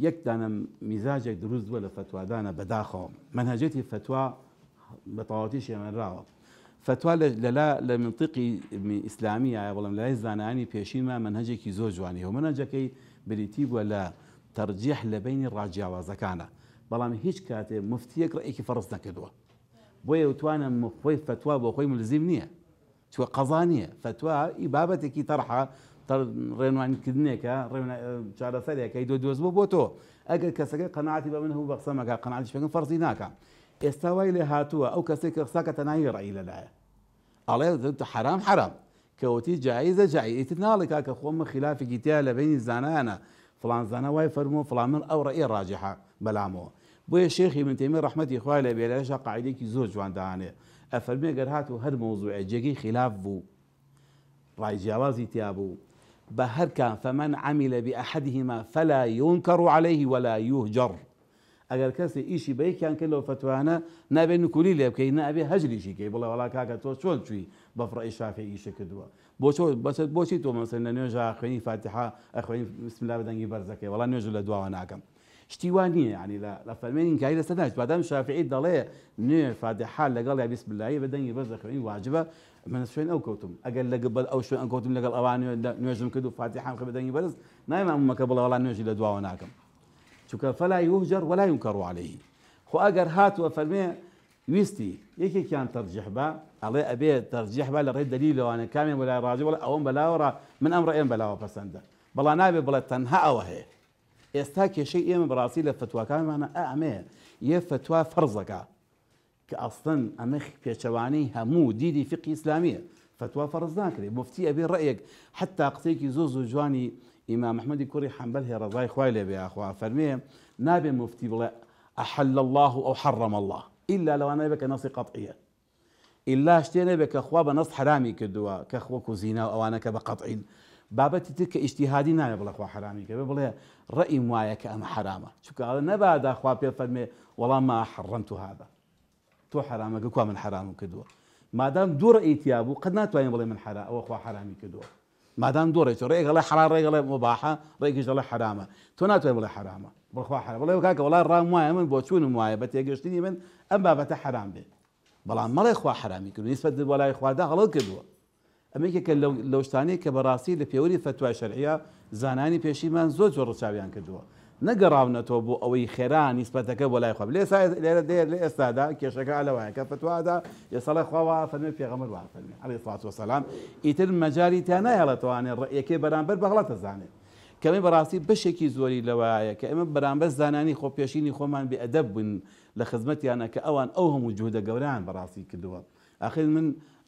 یەک دانم یک دروز بووە لە فتوادانە بداخو منهجێتی فتوا من شێمەراوە فتوا لە منطقی ئیسلامی ئایا بەڵم لای زانانی پێشینمە منهجێکی زۆر جوانی و منەجەکەی بریتی بووە لە تەرجیح لە بینی ڕاجیاوازەکانە بەڵام هیچ کاتێ مفتیەک ڕێکی فەرز نەکردووە بۆیە وتوانم خۆی فتوا بۆ خۆی ملزیم شو قضانيه فتوى فتوا ئیبابەتێکی تەرحە تر ڕێنوان کردنێکە ڕێوان چارەسەرێکەکەی دو دۆز بۆ بۆ تۆ ئەگەر کەسەکە قەنعاتی بە من هەوو بەخسەمەکە قەنعاتی شکن فەرزی ناکە ئێستا وای لێ هاتووە ئەو کەسێک کە قساکە تەنایی ڕایی لەلایە ئەڵێ حرام حرام کەوتی جایزە جاییت إيه ناڵێک کە خۆمە خلافێکی تیا لە بینی زانانە فلان زانە وای فەرمو فلان من ئەو ڕێ ڕاجحا بەلامەوە بۆیە شێخی من تێمی ڕحمەتی خوای لە بێرەشە قاعدێکی زۆر جواندانێ ئەفەرمێ گەر هات و هر موضوع جێگەی خلاف بو ڕای جیاوازی تیا ba har ka faman amila bi ahadihima fala yunkaru alayhi wala yuhjar ئەگەر کەسی ئیشی بەیکیان کرد لەو فتوانە نابێ نکولی لێ بکەین نابێ هەجریشی کەی بڵێ وڵا کاکە تۆ چۆن چوی بەفڕی شافی ئیشە کردووە بۆ بەست بۆچی تۆ مەسن لە نوێژ خوێنی فاتحا ئەخوێنی بسملا بەدەنگی بەرزەکەی وڵا نوێژ لە دواوە لا نییە ینی لە فەرمێنین سنه لەسەداش بادەم شافعی دەڵێ نوێ فادحال لەگەڵ یا بیسبلایی بە دەنگی بەز دەخوێنی واجبه من شوێن ئەو کەوتم ئەگەر لەگە بەل ئەو شوێن کەوتم لەگەڵ ئەوان نوێژم کرد و فاتحان خ بەدەنگی بەرز نایمامەکە بڵەوەڵان نوێژی لە دواوە ناکەم چونکە فلا يهجر ولا ينكر عليه خو هات هاتووە فەرمێ يك كان ترجح با على ابي ترجح با لري دليل وانا كامل ولا ڕاجی ولا اوم بەلاوەڕ من امر ڕێم بەلاوە پەسەندە بلا نابێ بلا تەنها وهي استاك شيء يم براسي لفتوى كان معنا اعمى آه، يا فتوى فرزك كاصلا امخ بيتشواني همو ديدي فقه اسلاميه فتوى فرز ذاكري مفتي ابي رايك حتى اقتيكي زوز جواني امام محمد كوري حنبل هي رضاي خويله بيا اخوا فرمي نابي مفتي بلا احل الله او حرم الله الا لو انا بك نص قطعيه الا اشتينا بك اخوا بنص حرامي كدوا كاخوك وزينا او انا كبقطعين بابەتی تر کە ئیشتیهادی نایە بڵخوا حرامی کە بڵێ ڕئیم وایە کە ئەمە حرامە چکە ئەڵە نەباداخوا پێ فەرمێ وەڵام ما حڕم تو هادا تۆ حرامەکە کو من حرام کردووە مادام دوو ڕئیتیا بوو قەت ناتوانین بڵێ من حرام ئەوە خوا حرامی کردووە مادام دوو ڕێت ڕێگەڵە حرا ڕێگەڵێ مباحە ڕێگەش دەڵە حرامە تۆ ناتوانین بڵێ حرامە بڵخوا حرام بڵێ کاکە وڵا ڕام وایە من بۆ چوونم وایە بە تێگەشتنی من ئەم بابەتە حرام بێت بەڵام مەڵێ خوا حرامی کردو نسبت وەلای خوادا هەڵە کردووە ئەمریکەکە لەو شتانەی کە بەڕاستی لە پێوەری فتوای شەرعە زانانی پێشیمان زۆر زۆر ڕچاویان کردووە نەگەڕاونەتەوە بۆ ئەوەی خێران نیسبەتەکە بۆ لای خۆب لێ لێرە دێر لە ئێستادا کێشەکە لەوایە کە فتوادا یسەڵی خواوا فەرمی پێغەمەر وافەرمی علی فات وسلام ئیتر مەجاری تیا نایەڵەتوانێت ڕێیەکێ بەرامبەر بەغڵەتە زانێت کەمە بەڕاستی بەشێکی زۆری لەوایە کە ئێمە بەرامبەر زانانی خۆپێشینی خۆمان بێئدەب بن لە خزمەتیانە کە ئەوان ئەو هەموو جوودە گەوران بەڕاستی کردووە. ئەخر من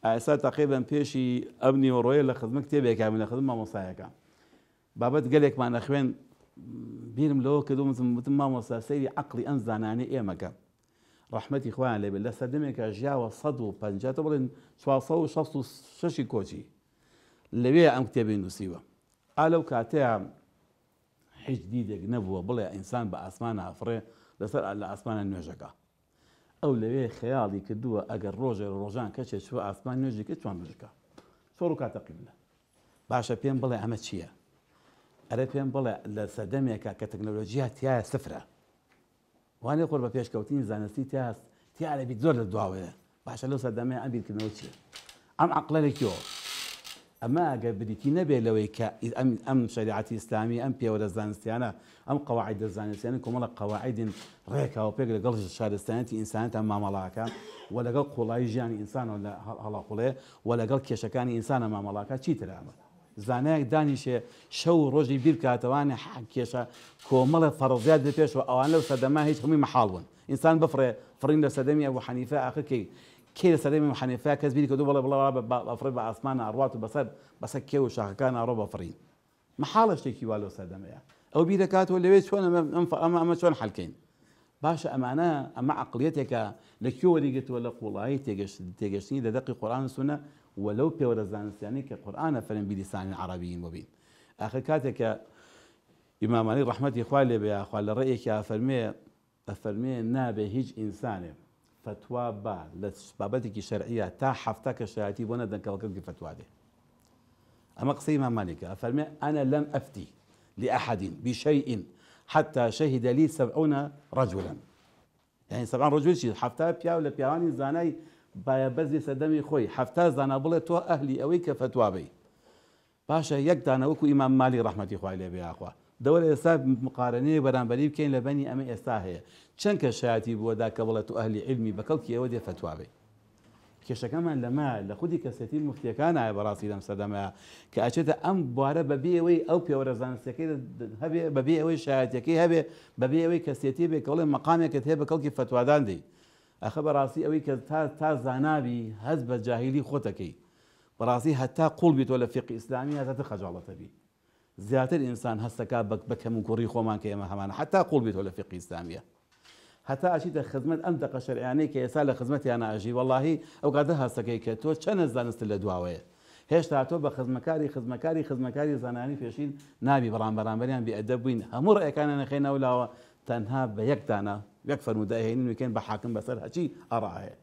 ئاسا تەقیبن پێشی ئەمنی وڕۆیە لە خزمە کتێبێکا من لە خزم مامۆسایەکە بابەت گەلێکمان لە خوێن بیرم لەوە کە دومزم وتم مامۆسا سەیری عقلی ئەم زانانی ئێمەکە ڕحمەتی خۆیان لێبێت لە سەردمێکە ژیاوە 150 بڵێن 1966 کۆچی لەوێ ئەم کتێبی نووسیوە ئالەو کاتەیە حیج دیدێک نەبووە بڵێ ئینسان بە ئاسمان هافرێ لەسەر لە ئاسمانە نوێژەکە ئەو لەوێ خەیاڵی کردووە ئەگەر ڕۆژێ ڕۆژان کەچێ چوە ئاسمان نوێژێکی توان بژکە سۆڕ کاتەقیبە باشە پێم بڵێ ئەمە چییە؟ ئەرە پێم بڵێ لە سەدەمێکە کە تەکنەلۆژیە تایە سفرە وانێ خۆر بە پێشکەوتنی زانستی تاست تیاەبی زۆر لە دواوەیە باشە لەو سەدەمێ ئەبییرکردنەوە چیە؟ ئەم عقلەرێکیەوە ئەمە ئەگەر بریتی نەبێت لەوەی کە ئەم شریعتی ئسلامی ئەم پێوەرە زانستیانە ئەم قەواعی دەزانستیانە کۆمەڵە قەواعدین ڕێکاوە پێک لەگەڵ شارستانەتی ئینسانەتە مامەڵاکە و لەگەڵ قوڵایی ژیانی ئینسانەوە لە هەڵاقڵێ و لەگەڵ کێشەکانی ئینسانە مامەڵاکە چیترامە زانایەک دانیشێ شەو ڕۆژی بیرکاتەوانە حکێشە کۆمەڵە فرضیات دەپێشەوە ئەوان ان سەدەما هیچ هەمووی محالون انسان بفرێ فرین لە ابو حنیفه اخر کی کێ سەرێمی حەنیفا کەس بینی کە دوو بڵێ بڵێ بەفری بە ئاسمانە ئەڕات و بەسەر بەسە کێ و شاخەکان ئەڕۆ بەفرین مححاڵە شتێکی وا لەو سەردەمەیە ئەو بیرەکاتەوە أنا چۆن ئەمە ئەمە چۆن حلکەین باشە ئەمانە ئەمە عقلەتێکە لە کیوەریگەتوە لە قوڵایی تێگەشت تێگەشتنی لە دەقی قورآان سونە وەلەو پێوەرە زانستیانی کە قورآانە فەرن بیلیسانی عربیین ببین ئاخر کاتێکە إمام علي رحمة لێ بێ خوا رأيك يا ئافەرمێ ئەفەرمێ نابه هیچ إنسانه فتوى با لە بابەتێکی تا حفتك کە شایەتی بۆ نەدەن فتوى فتوا قصي ئەمە مالك مامانێکە انا لم افتي لأحد بشيء حتى شهد لي سبعون رجلا يعني سبعون رجل شي حفتا بيا ولا بياني زاناي بايا بزي سدمي خوي حفتا زانا بڵێ اهلي اويك فتوى بي باشا باشە یەک وكو امام مالي رحمتي خوای لێ بێ دەوەر ئێستا مقارنەیە بەرامبەری بکەین لە بەنی ئەمە ئێستا هەیە چەند کە شایەتی بووەدا کە بڵێت و ئەهلی علمی بەکەڵکی ئەوە دێ فتوابێ کێشەکەمان لەما لە خودی کەسەتی مفتیەکان ئاە بەڕاستی لەم سەدەمەیە کە ئەچێتە ئەم بوارە بەبیەوەی ئەو پێوەرە زانستەکەی هەبێ بەبێ ئەوەی شایەتەکەی هەبێ بەبێ ئەوەی کەسێتی بێ کەڵێ مەقامێکت هەیە بەکەڵکی فتوادان دی ئەخە بەڕاستی ئەوەی کە تا تا زانابی هەز بە جاهیلی خۆتەکەی بەڕاستی هەتا قوڵ بیتۆ لە فقی ئسلامی هەتە خەجاڵەتەبی زیاتر ئینسان هەستەکە بەکەم و کوڕی خۆمان کە ئێمە هەمانە حتا قوڵ بێت لە فقی ئسلامیە هەتا ئاچیتە خزمەت ئەم دقە شەرعانەی کە ئێستا لە خزمەتیان ئاژی وەڵی ئەو کاتە هەستەکەی کە تۆ چەند زانست لە دواوەیە هێشتا تۆ بە خزمەکاری خزمەکاری خزمەکاری زانانی پێشین نابی بەڵام بەرامبەریان بێدە بووین هەموو ڕێەکانە نەخێنە ولاوە تەنها بە یەکدانە یەک فەرموداهێنین وکەن بە حاکم بەسەر هەچی ئەڕاهەیە.